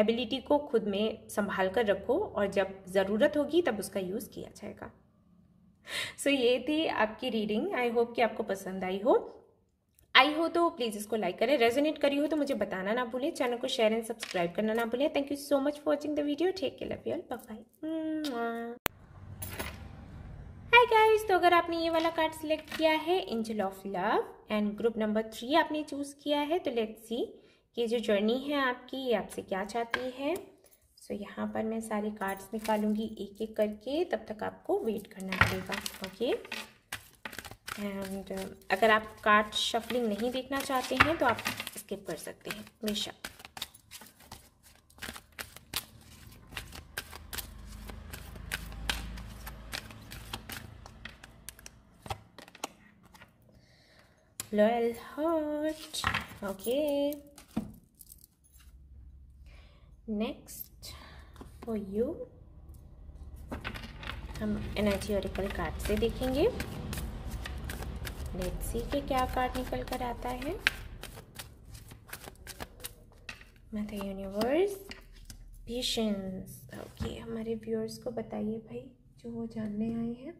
S1: एबिलिटी को खुद में संभाल कर रखो और जब ज़रूरत होगी तब उसका यूज़ किया जाएगा सो so, ये थी आपकी रीडिंग आई होप कि आपको पसंद आई हो आई हो तो प्लीज़ इसको लाइक करें रेजोनेट करी हो तो मुझे बताना ना भूलें चैनल को शेयर एंड सब्सक्राइब करना ना भूलें thank you so much for watching the video take care love you all bye hi guys तो अगर आपने ये वाला कार्ड सिलेक्ट किया है angel of love and group number three आपने चूज़ किया है तो लेट्स सी ये जो जर्नी है आपकी ये आपसे क्या चाहती है सो so, यहाँ पर मैं सारे कार्ड्स निकालूंगी एक एक करके तब तक आपको वेट करना पड़ेगा ओके okay? एंड uh, अगर आप कार्ड शफलिंग नहीं देखना चाहते हैं तो आप स्किप कर सकते हैं बेशक loyal heart okay next for you हम एनर्जी ऑरिकल कार्ड से देखेंगे लेट्स सी के क्या कार्ड निकल कर आता है माता यूनिवर्स पेशेंस ओके हमारे व्यूअर्स को बताइए भाई जो वो जानने आए हैं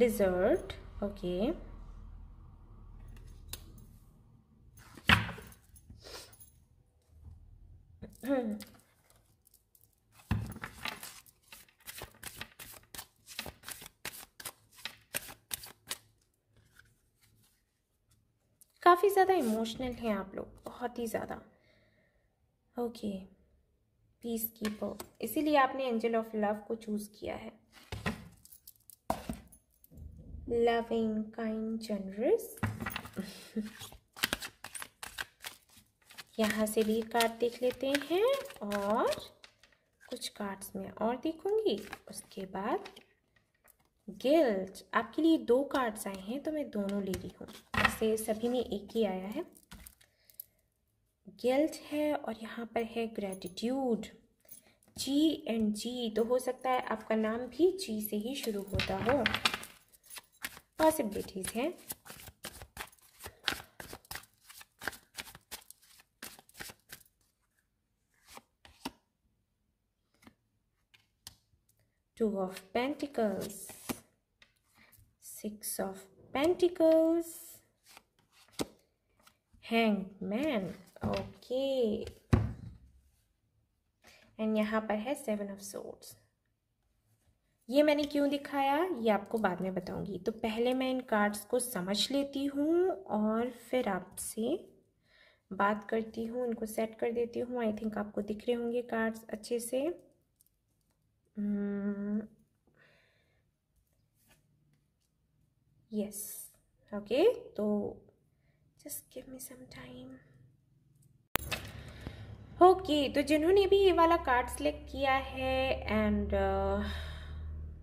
S1: lizard okay ज़्यादा इमोशनल हैं आप लोग बहुत ही ज़्यादा ओके पीस कीपर इसीलिए आपने एंजल ऑफ लव को चूज़ किया है लविंग काइंड जनरस यहाँ से भी कार्ड देख लेते हैं और कुछ कार्ड्स में और देखूंगी उसके बाद गिल्ट आपके लिए दो कार्ड्स आए हैं तो मैं दोनों ले रही हूँ से सभी में एक ही आया है गिल्ट है और यहाँ पर है ग्रेटिट्यूड जी एंड जी तो हो सकता है आपका नाम भी जी से ही शुरू होता हो पॉसिबिलिटीज़ हैं two of pentacles six of pentacles hang man okay and यहाँ पर है सेवन ऑफ सोर्ड्स ये मैंने क्यों दिखाया ये आपको बाद में बताऊंगी तो पहले मैं इन कार्ड्स को समझ लेती हूँ और फिर आपसे बात करती हूँ इनको सेट कर देती हूँ आई थिंक आपको दिख रहे होंगे कार्ड्स अच्छे से yes hmm. Okay yes. okay, तो just give me some time okay तो जिन्होंने भी ये वाला कार्ड सेलेक्ट किया है एंड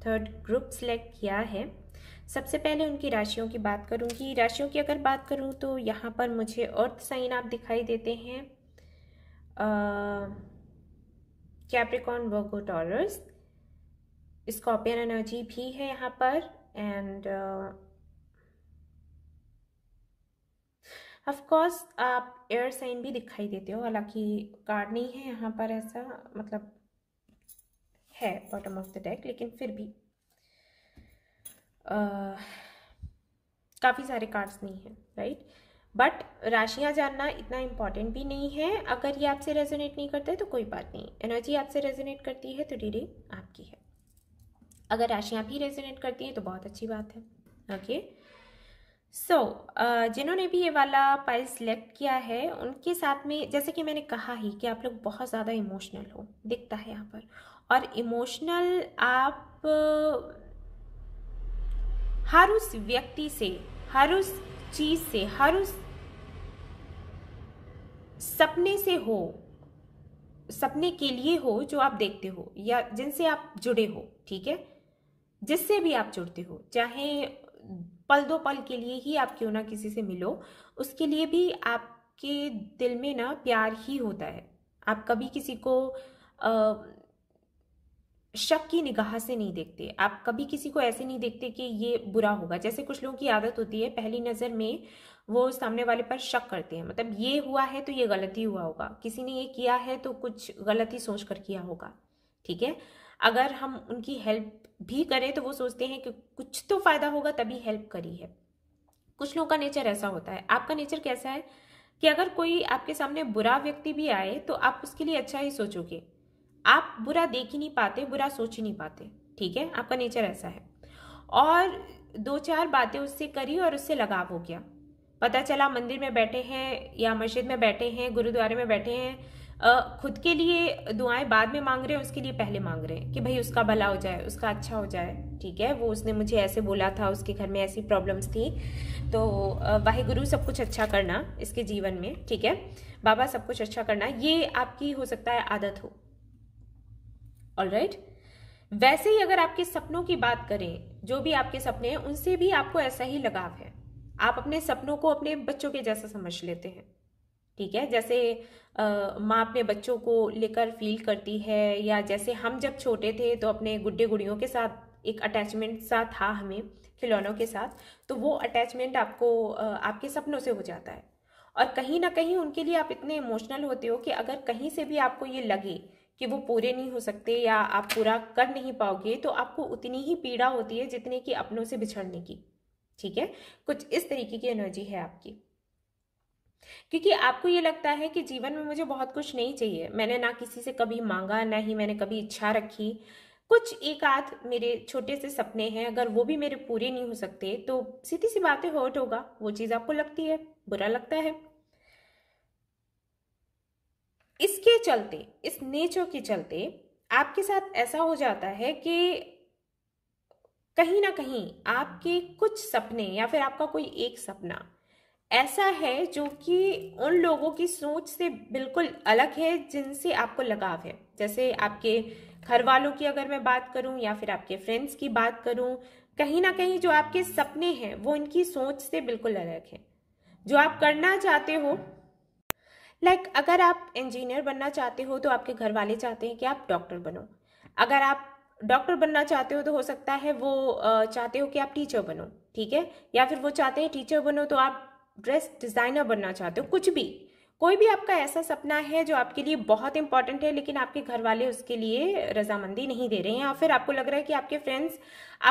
S1: थर्ड ग्रुप सेलेक्ट किया है सबसे पहले उनकी राशियों की बात करूंगी राशियों की अगर बात करूं तो यहाँ पर मुझे अर्थ साइन आप दिखाई देते हैं Capricorn Virgo Taurus scorpion energy भी है यहाँ पर एंड ऑफकोर्स आप एयर साइन भी दिखाई देते हो हालांकि कार्ड नहीं है यहाँ पर ऐसा मतलब है बॉटम ऑफ द डेक लेकिन फिर भी काफ़ी सारे कार्ड्स नहीं हैं राइट बट राशियाँ जानना इतना इम्पॉर्टेंट भी नहीं है अगर ये आपसे रेजोनेट नहीं करता है तो कोई बात नहीं एनर्जी आपसे रेजोनेट करती है तो रीडिंग आपकी है अगर राशियाँ भी रेजोनेट करती हैं तो बहुत अच्छी बात है okay okay? So so, uh, जिन्होंने भी ये वाला पाइल सिलेक्ट किया है उनके साथ में जैसे कि मैंने कहा ही कि आप लोग बहुत ज़्यादा इमोशनल हो दिखता है यहाँ पर और इमोशनल आप हर उस व्यक्ति से हर उस चीज़ से हर उस सपने से हो सपने के लिए हो जो आप देखते हो या जिनसे आप जुड़े हो ठीक है जिससे भी आप जुड़ते हो चाहे पल दो पल के लिए ही आप क्यों ना किसी से मिलो उसके लिए भी आपके दिल में ना प्यार ही होता है आप कभी किसी को आ, शक की निगाह से नहीं देखते आप कभी किसी को ऐसे नहीं देखते कि ये बुरा होगा जैसे कुछ लोगों की आदत होती है पहली नज़र में वो सामने वाले पर शक करते हैं मतलब ये हुआ है तो ये गलती हुआ होगा किसी ने ये किया है तो कुछ गलती सोच कर किया होगा ठीक है अगर हम उनकी हेल्प भी करें तो वो सोचते हैं कि कुछ तो फायदा होगा तभी हेल्प करी है कुछ लोगों का नेचर ऐसा होता है आपका नेचर कैसा है कि अगर कोई आपके सामने बुरा व्यक्ति भी आए तो आप उसके लिए अच्छा ही सोचोगे आप बुरा देख ही नहीं पाते बुरा सोच ही नहीं पाते ठीक है आपका नेचर ऐसा है और दो चार बातें उससे करी और उससे लगाव हो गया पता चला मंदिर में बैठे हैं या मस्जिद में बैठे हैं गुरुद्वारे में बैठे हैं खुद के लिए दुआएं बाद में मांग रहे हैं उसके लिए पहले मांग रहे हैं कि भाई उसका भला हो जाए उसका अच्छा हो जाए ठीक है वो उसने मुझे ऐसे बोला था उसके घर में ऐसी प्रॉब्लम्स थी तो वाहे गुरु सब कुछ अच्छा करना इसके जीवन में ठीक है बाबा सब कुछ अच्छा करना ये आपकी हो सकता है आदत हो ऑल right? वैसे ही अगर आपके सपनों की बात करें जो भी आपके सपने हैं उनसे भी आपको ऐसा ही लगाव है आप अपने सपनों को अपने बच्चों के जैसा समझ लेते हैं ठीक है जैसे माँ अपने बच्चों को लेकर फील करती है या जैसे हम जब छोटे थे तो अपने गुड्डे गुड़ियों के साथ एक अटैचमेंट सा था हमें खिलौनों के साथ तो वो अटैचमेंट आपको आपके सपनों से हो जाता है और कहीं ना कहीं उनके लिए आप इतने इमोशनल होते हो कि अगर कहीं से भी आपको ये लगे कि वो पूरे नहीं हो सकते या आप पूरा कर नहीं पाओगे तो आपको उतनी ही पीड़ा होती है जितने कि अपनों से बिछड़ने की ठीक है कुछ इस तरीके की एनर्जी है आपकी क्योंकि आपको ये लगता है कि जीवन में मुझे बहुत कुछ नहीं चाहिए मैंने ना किसी से कभी मांगा ना ही मैंने कभी इच्छा रखी कुछ एक आध मेरे छोटे से सपने हैं अगर वो भी मेरे पूरे नहीं हो सकते तो सीधी सी बातें हर्ट होगा वो चीज़ आपको लगती है बुरा लगता है इसके चलते इस नेचर के चलते आपके साथ ऐसा हो जाता है कि कहीं ना कहीं आपके कुछ सपने या फिर आपका कोई एक सपना ऐसा है जो कि उन लोगों की सोच से बिल्कुल अलग है जिनसे आपको लगाव है जैसे आपके घर वालों की अगर मैं बात करूं या फिर आपके फ्रेंड्स की बात करूं कहीं ना कहीं जो आपके सपने हैं वो इनकी सोच से बिल्कुल अलग है जो आप करना चाहते हो लाइक like, अगर आप इंजीनियर बनना चाहते हो तो आपके घर वाले चाहते हैं कि आप डॉक्टर बनो अगर आप डॉक्टर बनना चाहते हो तो हो सकता है वो चाहते हो कि आप टीचर बनो ठीक है या फिर वो चाहते हैं टीचर बनो तो आप ड्रेस डिज़ाइनर बनना चाहते हो कुछ भी कोई भी आपका ऐसा सपना है जो आपके लिए बहुत इंपॉर्टेंट है लेकिन आपके घर वाले उसके लिए रजामंदी नहीं दे रहे हैं और फिर आपको लग रहा है कि आपके फ्रेंड्स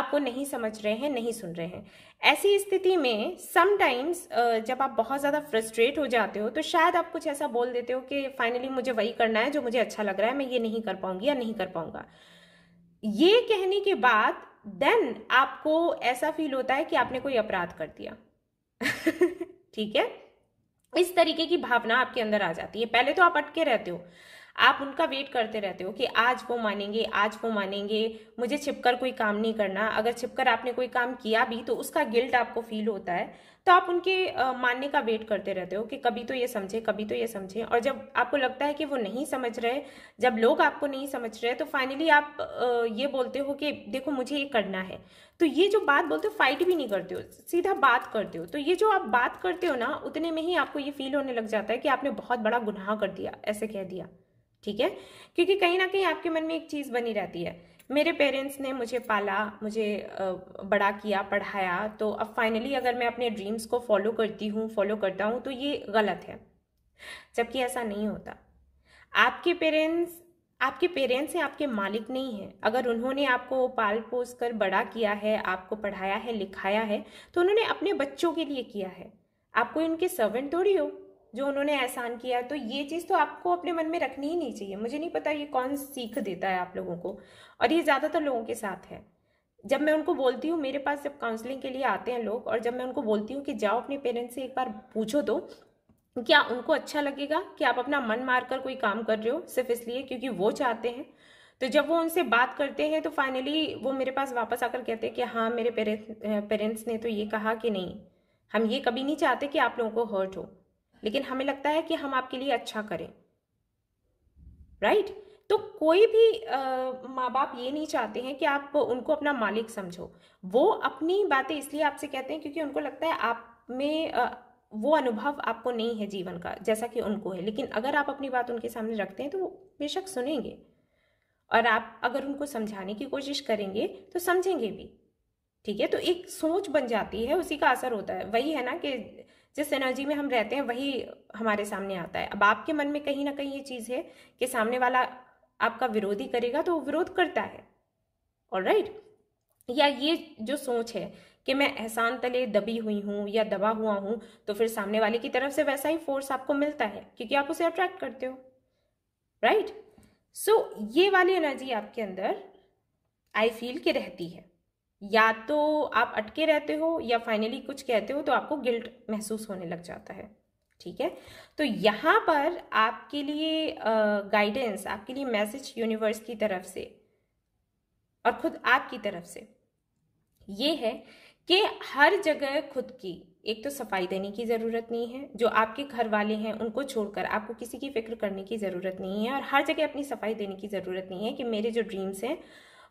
S1: आपको नहीं समझ रहे हैं नहीं सुन रहे हैं ऐसी स्थिति में समटाइम्स जब आप बहुत ज़्यादा फ्रस्ट्रेट हो जाते हो तो शायद आप कुछ ऐसा बोल देते हो कि फाइनली मुझे वही करना है जो मुझे अच्छा लग रहा है मैं ये नहीं कर पाऊंगी या नहीं कर पाऊंगा ये कहने के बाद देन आपको ऐसा फील होता है कि आपने कोई अपराध कर दिया ठीक है इस तरीके की भावना आपके अंदर आ जाती है पहले तो आप अटके रहते हो आप उनका वेट करते रहते हो कि आज वो मानेंगे आज वो मानेंगे मुझे छिपकर कोई काम नहीं करना अगर छिपकर आपने कोई काम किया भी तो उसका गिल्ट आपको फील होता है तो आप उनके मानने का वेट करते रहते हो कि कभी तो ये समझे कभी तो ये समझे और जब आपको लगता है कि वो नहीं समझ रहे जब लोग आपको नहीं समझ रहे तो फाइनली आप ये बोलते हो कि देखो मुझे ये करना है तो ये जो बात बोलते हो फाइट भी नहीं करते हो सीधा बात करते हो तो ये जो आप बात करते हो ना उतने में ही आपको ये फील होने लग जाता है कि आपने बहुत बड़ा गुनाह कर दिया ऐसे कह दिया ठीक है क्योंकि कहीं ना कहीं आपके मन में एक चीज़ बनी रहती है मेरे पेरेंट्स ने मुझे पाला मुझे बड़ा किया पढ़ाया तो अब फाइनली अगर मैं अपने ड्रीम्स को फॉलो करती हूँ फॉलो करता हूँ तो ये गलत है जबकि ऐसा नहीं होता आपके पेरेंट्स आपके पेरेंट्स हैं आपके मालिक नहीं हैं अगर उन्होंने आपको पाल पोस कर बड़ा किया है आपको पढ़ाया है लिखाया है तो उन्होंने अपने बच्चों के लिए किया है आप कोई उनके सर्वेंट थोड़ी हो जो उन्होंने एहसान किया तो ये चीज़ तो आपको अपने मन में रखनी ही नहीं चाहिए मुझे नहीं पता ये कौन सीख देता है आप लोगों को और ये ज़्यादातर लोगों के साथ है जब मैं उनको बोलती हूँ मेरे पास जब काउंसलिंग के लिए आते हैं लोग और जब मैं उनको बोलती हूँ कि जाओ अपने पेरेंट्स से एक बार पूछो तो क्या उनको अच्छा लगेगा कि आप अपना मन मार कर कोई काम कर रहे हो सिर्फ इसलिए क्योंकि वो चाहते हैं तो जब वो उनसे बात करते हैं तो फाइनली वो मेरे पास वापस आकर कहते हैं कि हाँ मेरे पेरेंट्स ने तो ये कहा कि नहीं हम ये कभी नहीं चाहते कि आप लोगों को हर्ट हो लेकिन हमें लगता है कि हम आपके लिए अच्छा करें राइट right? तो कोई भी माँ बाप ये नहीं चाहते हैं कि आप उनको अपना मालिक समझो वो अपनी बातें इसलिए आपसे कहते हैं क्योंकि उनको लगता है आप में आ, वो अनुभव आपको नहीं है जीवन का जैसा कि उनको है लेकिन अगर आप अपनी बात उनके सामने रखते हैं तो वो बेशक सुनेंगे और आप अगर उनको समझाने की कोशिश करेंगे तो समझेंगे भी ठीक है तो एक सोच बन जाती है उसी का असर होता है वही है ना कि जिस एनर्जी में हम रहते हैं वही हमारे सामने आता है अब आपके मन में कहीं ना कहीं ये चीज़ है कि सामने वाला आपका विरोध ही करेगा तो वो विरोध करता है और राइट या ये जो सोच है कि मैं एहसान तले दबी हुई हूँ या दबा हुआ हूँ तो फिर सामने वाले की तरफ से वैसा ही फोर्स आपको मिलता है क्योंकि आप उसे अट्रैक्ट करते हो राइट सो ये वाली एनर्जी आपके अंदर आई फील की रहती है या तो आप अटके रहते हो या फाइनली कुछ कहते हो तो आपको गिल्ट महसूस होने लग जाता है ठीक है तो यहाँ पर आपके लिए गाइडेंस आपके लिए मैसेज यूनिवर्स की तरफ से और खुद आपकी तरफ से ये है कि हर जगह खुद की एक तो सफाई देने की ज़रूरत नहीं है जो आपके घर वाले हैं उनको छोड़कर आपको किसी की फिक्र करने की ज़रूरत नहीं है और हर जगह अपनी सफाई देने की ज़रूरत नहीं है कि मेरे जो ड्रीम्स हैं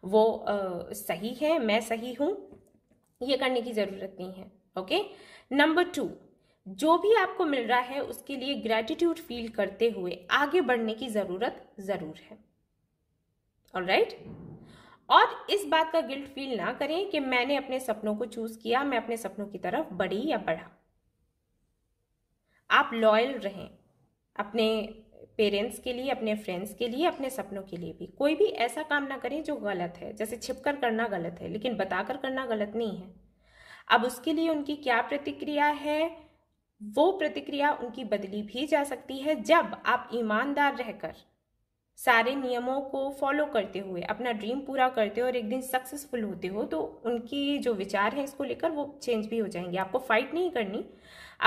S1: वो आ, सही है मैं सही हूँ ये करने की ज़रूरत नहीं है ओके नंबर टू जो भी आपको मिल रहा है उसके लिए ग्रेटिट्यूड फील करते हुए आगे बढ़ने की ज़रूरत ज़रूर है और राइट और इस बात का गिल्ट फील ना करें कि मैंने अपने सपनों को चूज किया मैं अपने सपनों की तरफ बढ़ी या बढ़ा आप लॉयल रहें अपने पेरेंट्स के लिए अपने फ्रेंड्स के लिए अपने सपनों के लिए भी कोई भी ऐसा काम ना करें जो गलत है जैसे छिप कर करना गलत है लेकिन बताकर करना गलत नहीं है अब उसके लिए उनकी क्या प्रतिक्रिया है वो प्रतिक्रिया उनकी बदली भी जा सकती है जब आप ईमानदार रहकर सारे नियमों को फॉलो करते हुए अपना ड्रीम पूरा करते हो और एक दिन सक्सेसफुल होते हो तो उनकी जो विचार है इसको लेकर वो चेंज भी हो जाएंगे आपको फाइट नहीं करनी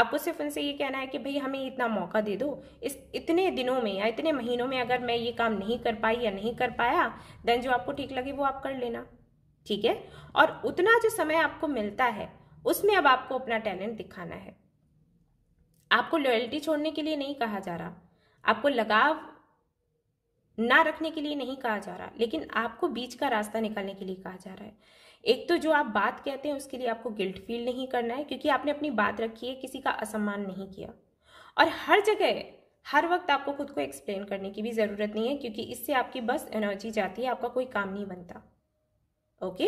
S1: आपको सिर्फ उनसे ये कहना है कि भाई हमें इतना मौका दे दो इस इतने दिनों में या इतने महीनों में अगर मैं ये काम नहीं कर पाई या नहीं कर पाया देन जो आपको ठीक लगे वो आप कर लेना ठीक है और उतना जो समय आपको मिलता है उसमें अब आपको अपना टैलेंट दिखाना है आपको लॉयल्टी छोड़ने के लिए नहीं कहा जा रहा आपको लगाव ना रखने के लिए नहीं कहा जा रहा लेकिन आपको बीच का रास्ता निकालने के लिए कहा जा रहा है एक तो जो आप बात कहते हैं उसके लिए आपको गिल्ट फील नहीं करना है क्योंकि आपने अपनी बात रखी है किसी का असम्मान नहीं किया और हर जगह हर वक्त आपको खुद को एक्सप्लेन करने की भी ज़रूरत नहीं है क्योंकि इससे आपकी बस एनर्जी जाती है आपका कोई काम नहीं बनता ओके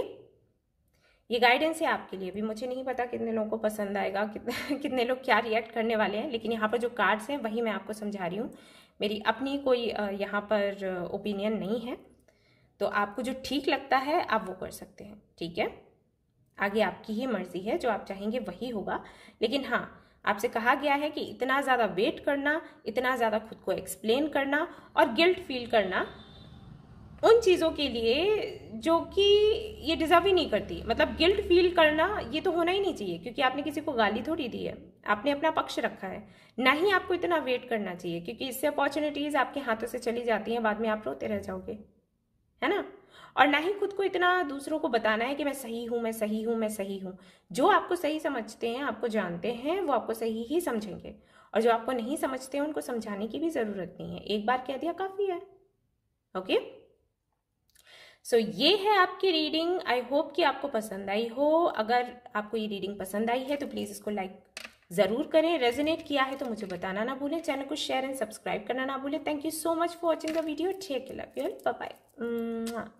S1: ये गाइडेंस है आपके लिए भी मुझे नहीं पता कितने लोगों को पसंद आएगा कितने कितने लोग क्या रिएक्ट करने वाले हैं लेकिन यहाँ पर जो कार्ड्स हैं वही मैं आपको समझा रही हूँ मेरी अपनी कोई यहाँ पर ओपिनियन नहीं है तो आपको जो ठीक लगता है आप वो कर सकते हैं ठीक है आगे आपकी ही मर्जी है जो आप चाहेंगे वही होगा लेकिन हाँ आपसे कहा गया है कि इतना ज़्यादा वेट करना इतना ज़्यादा खुद को एक्सप्लेन करना और गिल्ट फील करना उन चीज़ों के लिए जो कि ये डिज़र्व ही नहीं करती मतलब गिल्ट फील करना ये तो होना ही नहीं चाहिए क्योंकि आपने किसी को गाली थोड़ी दी है आपने अपना पक्ष रखा है ना ही आपको इतना वेट करना चाहिए क्योंकि इससे अपॉर्चुनिटीज़ आपके हाथों से चली जाती हैं बाद में आप रोते रह जाओगे है ना और ना ही खुद को इतना दूसरों को बताना है कि मैं सही हूँ मैं सही हूँ मैं सही हूँ जो आपको सही समझते हैं आपको जानते हैं वो आपको सही ही समझेंगे और जो आपको नहीं समझते हैं उनको समझाने की भी ज़रूरत नहीं है एक बार कह दिया काफ़ी है ओके सो so, ये है आपकी रीडिंग आई होप कि आपको पसंद आई हो अगर आपको ये रीडिंग पसंद आई है तो प्लीज़ इसको लाइक ज़रूर करें रेजोनेट किया है तो मुझे बताना ना भूलें चैनल को शेयर एंड सब्सक्राइब करना ना भूलें thank you so much for watching the video है लव यू बाय